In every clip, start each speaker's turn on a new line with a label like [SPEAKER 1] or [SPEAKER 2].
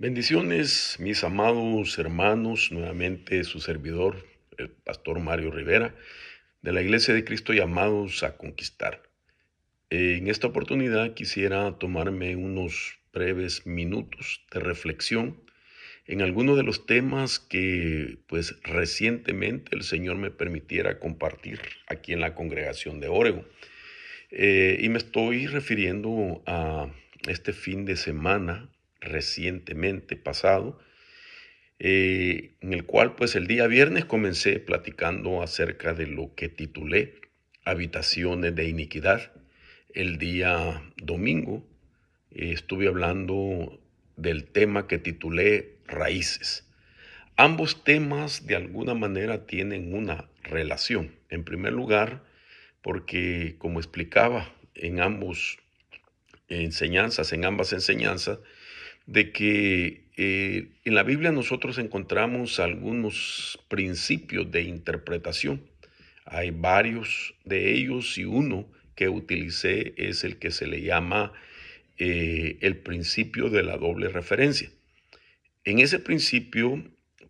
[SPEAKER 1] Bendiciones, mis amados hermanos, nuevamente su servidor, el pastor Mario Rivera, de la Iglesia de Cristo llamados a conquistar. En esta oportunidad quisiera tomarme unos breves minutos de reflexión en algunos de los temas que pues recientemente el Señor me permitiera compartir aquí en la congregación de Oregon. Eh, y me estoy refiriendo a este fin de semana recientemente pasado, eh, en el cual pues el día viernes comencé platicando acerca de lo que titulé Habitaciones de Iniquidad. El día domingo eh, estuve hablando del tema que titulé Raíces. Ambos temas de alguna manera tienen una relación. En primer lugar, porque como explicaba en ambas enseñanzas, en ambas enseñanzas, de que eh, en la Biblia nosotros encontramos algunos principios de interpretación. Hay varios de ellos y uno que utilicé es el que se le llama eh, el principio de la doble referencia. En ese principio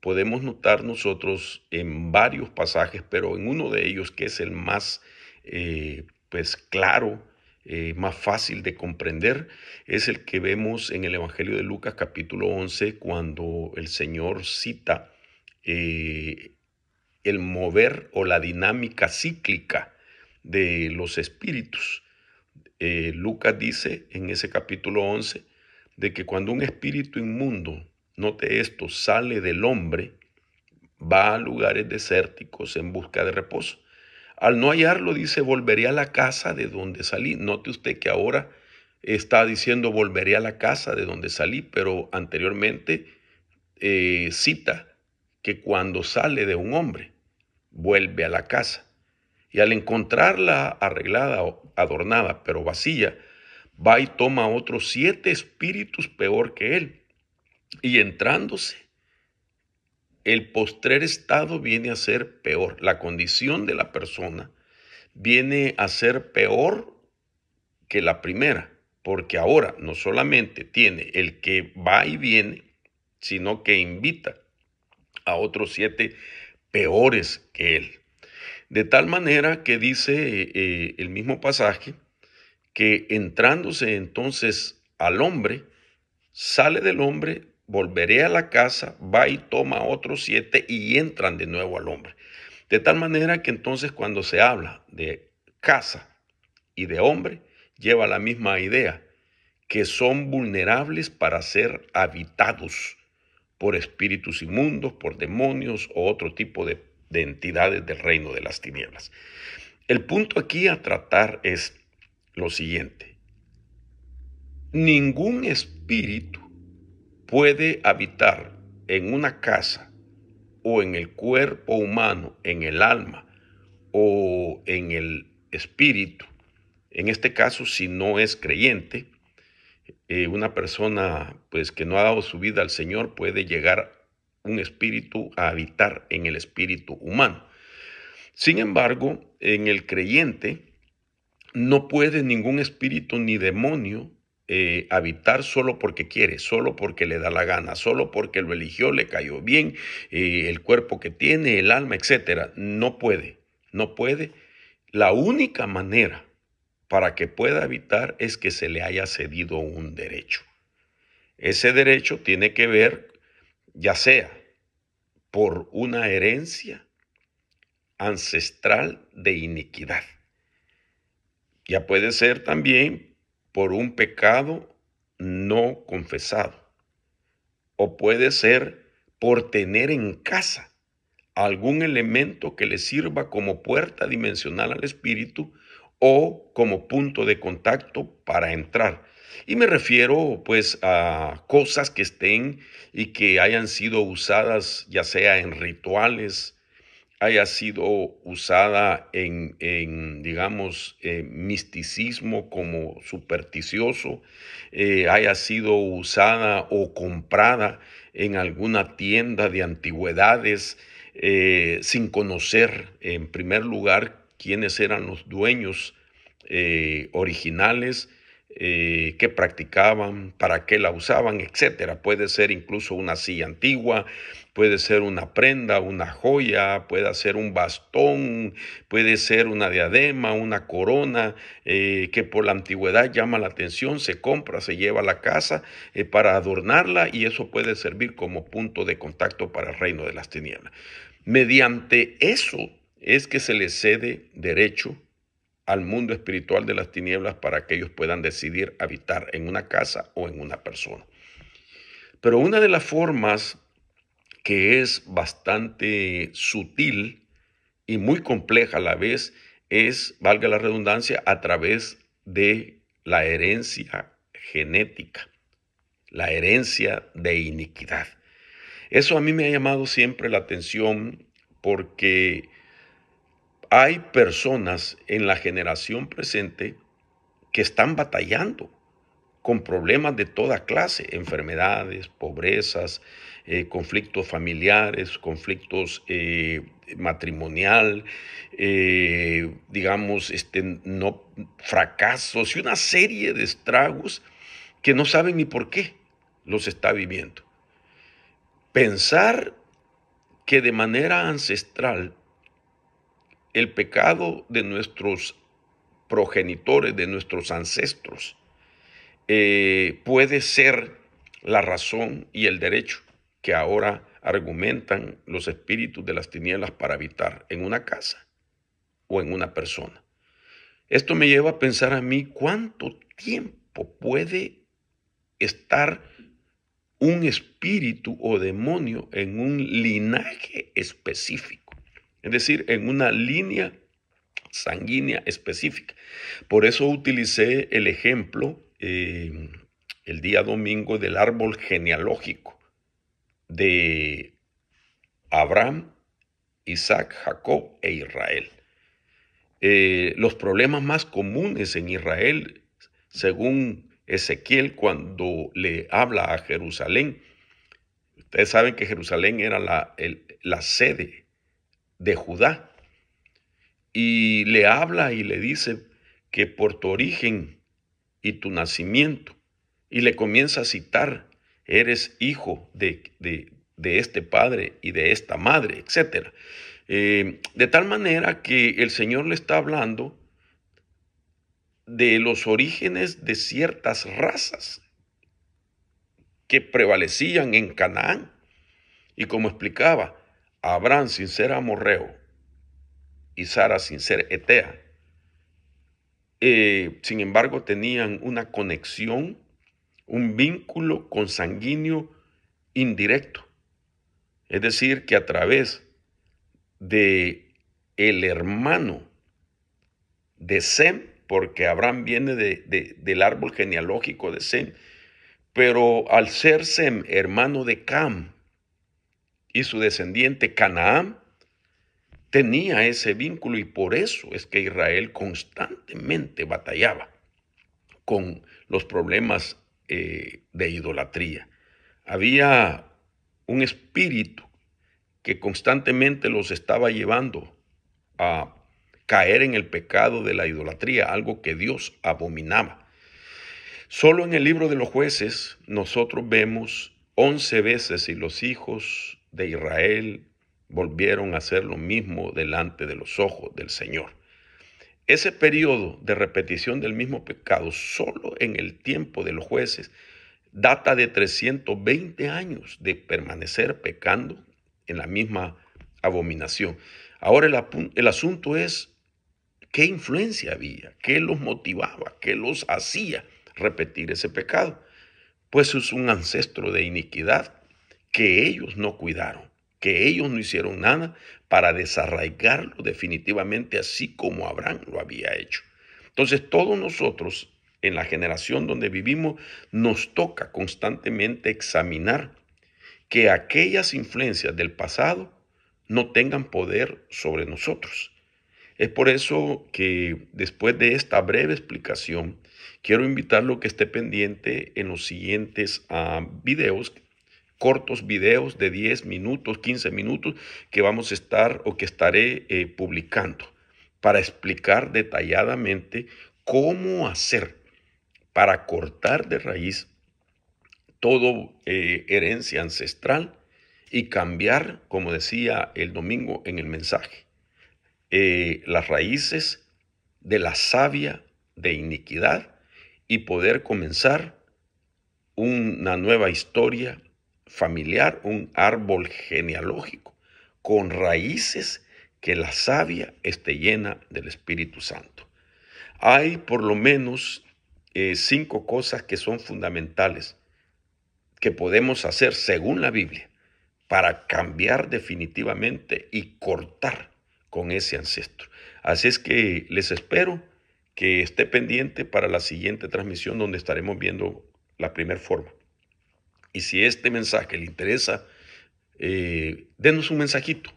[SPEAKER 1] podemos notar nosotros en varios pasajes, pero en uno de ellos que es el más eh, pues claro eh, más fácil de comprender es el que vemos en el Evangelio de Lucas capítulo 11 cuando el Señor cita eh, el mover o la dinámica cíclica de los espíritus. Eh, Lucas dice en ese capítulo 11 de que cuando un espíritu inmundo, note esto, sale del hombre, va a lugares desérticos en busca de reposo. Al no hallarlo, dice, volveré a la casa de donde salí. Note usted que ahora está diciendo volveré a la casa de donde salí, pero anteriormente eh, cita que cuando sale de un hombre, vuelve a la casa. Y al encontrarla arreglada, adornada, pero vacía, va y toma otros siete espíritus peor que él. Y entrándose, el postrer estado viene a ser peor. La condición de la persona viene a ser peor que la primera, porque ahora no solamente tiene el que va y viene, sino que invita a otros siete peores que él. De tal manera que dice eh, eh, el mismo pasaje que entrándose entonces al hombre, sale del hombre volveré a la casa, va y toma otros siete y entran de nuevo al hombre. De tal manera que entonces cuando se habla de casa y de hombre, lleva la misma idea, que son vulnerables para ser habitados por espíritus inmundos, por demonios o otro tipo de, de entidades del reino de las tinieblas. El punto aquí a tratar es lo siguiente. Ningún espíritu puede habitar en una casa o en el cuerpo humano, en el alma o en el espíritu. En este caso, si no es creyente, eh, una persona pues que no ha dado su vida al Señor puede llegar un espíritu a habitar en el espíritu humano. Sin embargo, en el creyente no puede ningún espíritu ni demonio eh, habitar solo porque quiere, solo porque le da la gana, solo porque lo eligió, le cayó bien, eh, el cuerpo que tiene, el alma, etc. No puede, no puede. La única manera para que pueda habitar es que se le haya cedido un derecho. Ese derecho tiene que ver, ya sea por una herencia ancestral de iniquidad. Ya puede ser también por un pecado no confesado. O puede ser por tener en casa algún elemento que le sirva como puerta dimensional al espíritu o como punto de contacto para entrar. Y me refiero pues a cosas que estén y que hayan sido usadas ya sea en rituales, haya sido usada en, digamos, eh, misticismo como supersticioso, eh, haya sido usada o comprada en alguna tienda de antigüedades eh, sin conocer, en primer lugar, quiénes eran los dueños originales eh, qué practicaban, para qué la usaban, etcétera. Puede ser incluso una silla antigua, puede ser una prenda, una joya, puede ser un bastón, puede ser una diadema, una corona, eh, que por la antigüedad llama la atención, se compra, se lleva a la casa eh, para adornarla y eso puede servir como punto de contacto para el reino de las tinieblas. Mediante eso es que se le cede derecho al mundo espiritual de las tinieblas para que ellos puedan decidir habitar en una casa o en una persona. Pero una de las formas que es bastante sutil y muy compleja a la vez es, valga la redundancia, a través de la herencia genética, la herencia de iniquidad. Eso a mí me ha llamado siempre la atención porque hay personas en la generación presente que están batallando con problemas de toda clase, enfermedades, pobrezas, eh, conflictos familiares, conflictos eh, matrimonial, eh, digamos, este, no, fracasos y una serie de estragos que no saben ni por qué los está viviendo. Pensar que de manera ancestral el pecado de nuestros progenitores, de nuestros ancestros, eh, puede ser la razón y el derecho que ahora argumentan los espíritus de las tinieblas para habitar en una casa o en una persona. Esto me lleva a pensar a mí cuánto tiempo puede estar un espíritu o demonio en un linaje específico es decir, en una línea sanguínea específica. Por eso utilicé el ejemplo eh, el día domingo del árbol genealógico de Abraham, Isaac, Jacob e Israel. Eh, los problemas más comunes en Israel, según Ezequiel, cuando le habla a Jerusalén, ustedes saben que Jerusalén era la, sede la sede de Judá y le habla y le dice que por tu origen y tu nacimiento, y le comienza a citar, eres hijo de, de, este padre y de esta madre, etcétera eh, de tal manera que el Señor le está hablando de los orígenes de ciertas razas que prevalecían en Canaán. Y como explicaba, Abraham sin ser amorreo y Sara sin ser etea. Eh, sin embargo, tenían una conexión, un vínculo consanguíneo indirecto. Es decir, que a través de el hermano de Sem, porque Abraham viene del árbol genealógico de Sem, pero al ser Sem hermano de Cam, y su descendiente Canaán tenía ese vínculo y por eso es que Israel constantemente batallaba con los problemas eh, de idolatría. Había un espíritu que constantemente los estaba llevando a caer en el pecado de la idolatría, algo que Dios abominaba. Solo en el libro de los jueces nosotros vemos once veces y los hijos de Israel volvieron a hacer lo mismo delante de los ojos del Señor. Ese periodo de repetición del mismo pecado solo en el tiempo de los jueces data de 320 años de permanecer pecando en la misma abominación. Ahora el, asunto es qué influencia había, qué los motivaba, qué los hacía repetir ese pecado. Pues es un ancestro de iniquidad que ellos no cuidaron, que ellos no hicieron nada para desarraigarlo definitivamente así como Abraham lo había hecho. Entonces todos nosotros en la generación donde vivimos nos toca constantemente examinar que aquellas influencias del pasado no tengan poder sobre nosotros. Es por eso que después de esta breve explicación, quiero invitarlo que esté pendiente en los siguientes ah, videos cortos videos de 10 minutos, 15 minutos que vamos a estar o que estaré eh, publicando para explicar detalladamente cómo hacer para cortar de raíz todo eh, herencia ancestral y cambiar, como decía el domingo en el mensaje, eh, las raíces de la savia de iniquidad y poder comenzar una nueva historia familiar, un árbol genealógico, con raíces que la savia esté llena del Espíritu Santo. Hay por lo menos eh, cinco cosas que son fundamentales que podemos hacer según la Biblia para cambiar definitivamente y cortar con ese ancestro. Así es que les espero que esté pendiente para la siguiente transmisión donde estaremos viendo la primera forma. Y si este mensaje le interesa, eh, denos un mensajito,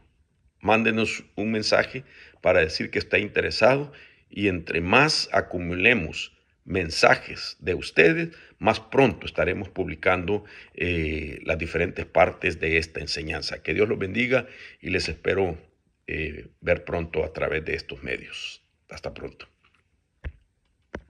[SPEAKER 1] mándenos un mensaje para decir que está interesado y entre más acumulemos mensajes de ustedes, más pronto estaremos publicando eh, las diferentes partes de esta enseñanza. Que Dios los bendiga y les espero eh, ver pronto a través de estos medios. Hasta pronto.